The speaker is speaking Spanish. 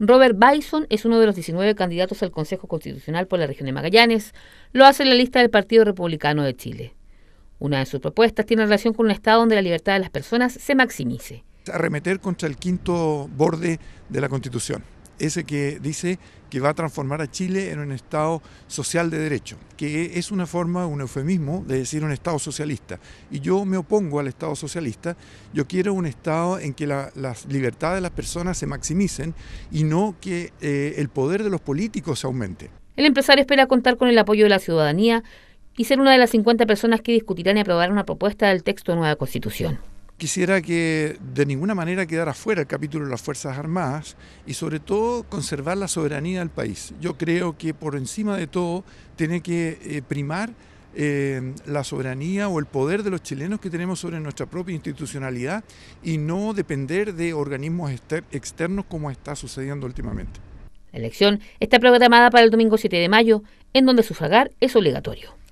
Robert Bison es uno de los 19 candidatos al Consejo Constitucional por la región de Magallanes. Lo hace en la lista del Partido Republicano de Chile. Una de sus propuestas tiene relación con un Estado donde la libertad de las personas se maximice. Arremeter contra el quinto borde de la Constitución ese que dice que va a transformar a Chile en un Estado social de derecho, que es una forma, un eufemismo de decir un Estado socialista. Y yo me opongo al Estado socialista, yo quiero un Estado en que la, las libertades de las personas se maximicen y no que eh, el poder de los políticos se aumente. El empresario espera contar con el apoyo de la ciudadanía y ser una de las 50 personas que discutirán y aprobarán una propuesta del texto de nueva constitución quisiera que de ninguna manera quedara fuera el capítulo de las Fuerzas Armadas y sobre todo conservar la soberanía del país. Yo creo que por encima de todo tiene que eh, primar eh, la soberanía o el poder de los chilenos que tenemos sobre nuestra propia institucionalidad y no depender de organismos externos como está sucediendo últimamente. La elección está programada para el domingo 7 de mayo, en donde sufragar es obligatorio.